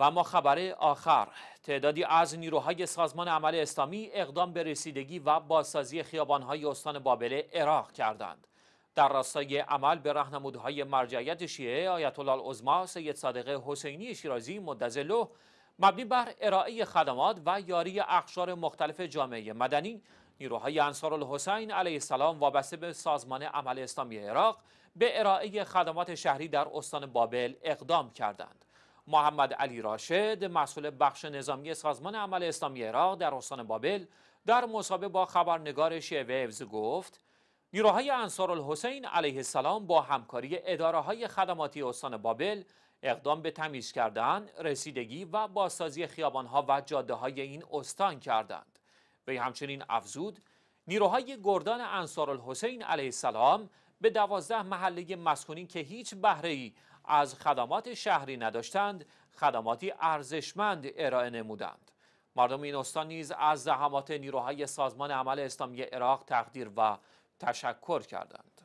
و ما خبر آخر تعدادی از نیروهای سازمان عمل اسلامی اقدام به رسیدگی و بازسازی خیابانهای استان بابل عراق کردند در راستای عمل به راهنمودهای مرجعیت شیعه آیت الله سید صادق حسینی شیرازی مدظله مبنی بر ارائه خدمات و یاری اقشار مختلف جامعه مدنی نیروهای انصار الحسین علیه السلام وابسته به سازمان عمل اسلامی عراق به ارائه خدمات شهری در استان بابل اقدام کردند محمد علی راشد مسئول بخش نظامی سازمان عمل اسلامی عراق در استان بابل در مصاحبه با خبرنگار شیعه ویوز گفت نیروهای انصار الحسین علیه السلام با همکاری اداره های خدماتی استان بابل اقدام به تمیز کردن، رسیدگی و بازسازی خیابان ها و جاده های این استان کردند. وی همچنین افزود نیروهای گردان انصار الحسین علیه السلام به دوازده محله مسکونی که هیچ بهره از خدمات شهری نداشتند خدماتی ارزشمند ارائه نمودند مردم این استان نیز از زحمات نیروهای سازمان عمل اسلامی عراق تقدیر و تشکر کردند